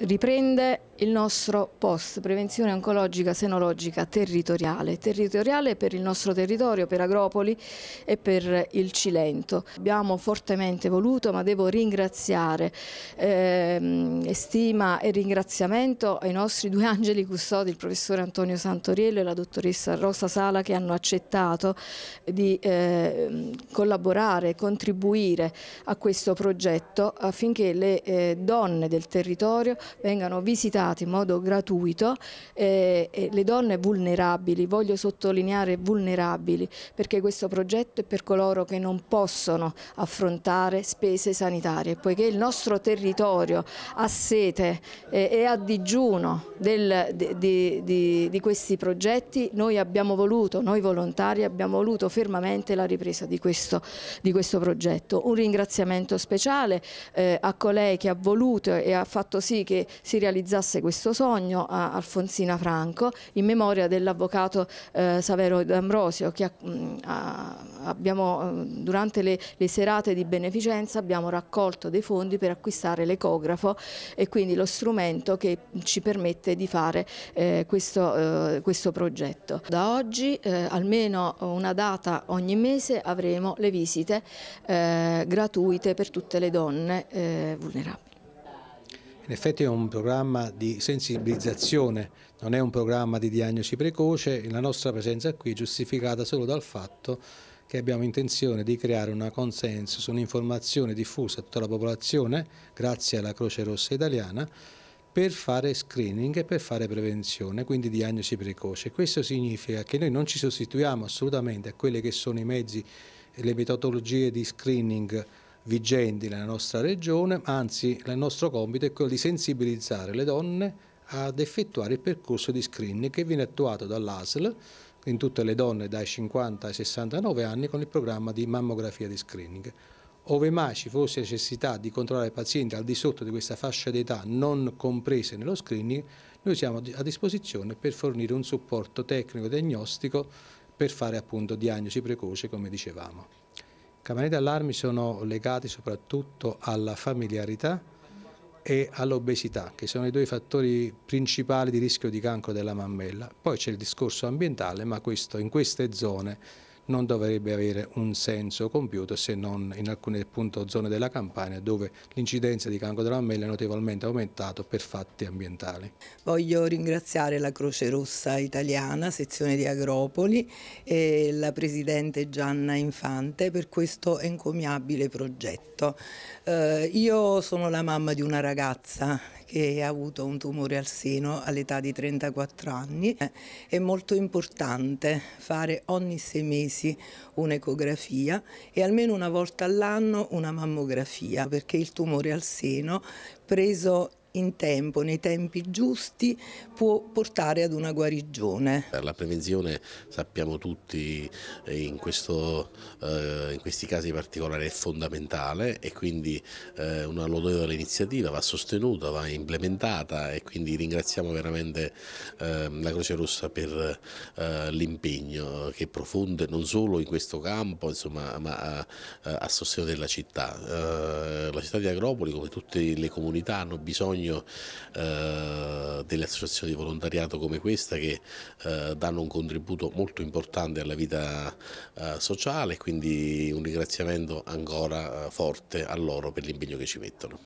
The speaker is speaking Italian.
riprende il nostro post prevenzione oncologica senologica territoriale, territoriale per il nostro territorio, per Agropoli e per il Cilento. Abbiamo fortemente voluto, ma devo ringraziare, ehm, stima e ringraziamento ai nostri due angeli custodi, il professore Antonio Santoriello e la dottoressa Rosa Sala che hanno accettato di eh, collaborare, contribuire a questo progetto affinché le eh, donne del territorio vengano visitate trattati in modo gratuito eh, le donne vulnerabili, voglio sottolineare vulnerabili, perché questo progetto è per coloro che non possono affrontare spese sanitarie, poiché il nostro territorio ha sete eh, e a digiuno del, di, di, di questi progetti, noi abbiamo voluto, noi volontari abbiamo voluto fermamente la ripresa di questo, di questo progetto. Un ringraziamento speciale eh, a colei che ha voluto e ha fatto sì che si realizzasse realizzasse questo sogno a Alfonsina Franco in memoria dell'avvocato eh, Savero D'Ambrosio che mm, a, abbiamo, mm, durante le, le, serate di beneficenza abbiamo raccolto dei fondi per acquistare l'ecografo e quindi lo strumento che ci permette di fare eh, questo, eh, questo, progetto. Da oggi eh, almeno una data ogni mese avremo le visite eh, gratuite per tutte le donne eh, vulnerabili. In effetti è un programma di sensibilizzazione, non è un programma di diagnosi precoce, la nostra presenza qui è giustificata solo dal fatto che abbiamo intenzione di creare una su un'informazione diffusa a tutta la popolazione, grazie alla Croce Rossa Italiana, per fare screening e per fare prevenzione, quindi diagnosi precoce. Questo significa che noi non ci sostituiamo assolutamente a quelli che sono i mezzi e le metodologie di screening vigenti nella nostra regione, anzi il nostro compito è quello di sensibilizzare le donne ad effettuare il percorso di screening che viene attuato dall'ASL in tutte le donne dai 50 ai 69 anni con il programma di mammografia di screening. Ove mai ci fosse necessità di controllare i pazienti al di sotto di questa fascia d'età non comprese nello screening, noi siamo a disposizione per fornire un supporto tecnico-diagnostico per fare appunto diagnosi precoce come dicevamo campanelli d'allarme sono legati soprattutto alla familiarità e all'obesità, che sono i due fattori principali di rischio di cancro della mammella. Poi c'è il discorso ambientale, ma questo, in queste zone non dovrebbe avere un senso compiuto se non in alcune appunto, zone della Campania dove l'incidenza di cancro della mammella è notevolmente aumentata per fatti ambientali. Voglio ringraziare la Croce Rossa Italiana, sezione di Agropoli e la Presidente Gianna Infante per questo encomiabile progetto. Eh, io sono la mamma di una ragazza che ha avuto un tumore al seno all'età di 34 anni. È molto importante fare ogni sei mesi un'ecografia e almeno una volta all'anno una mammografia perché il tumore al seno preso in tempo, nei tempi giusti, può portare ad una guarigione. la prevenzione sappiamo tutti eh, in, questo, eh, in questi casi particolari è fondamentale e quindi eh, una lodevole iniziativa va sostenuta, va implementata e quindi ringraziamo veramente ehm, la Croce Rossa per l'impegno che profonde non solo in questo campo insomma, ma a, sostegno della città. la città di Agropoli come tutte le comunità hanno bisogno sostegno eh, delle associazioni di volontariato come questa che eh, danno un contributo molto importante alla vita eh, sociale, quindi un ringraziamento ancora eh, forte a loro per l'impegno che ci mettono.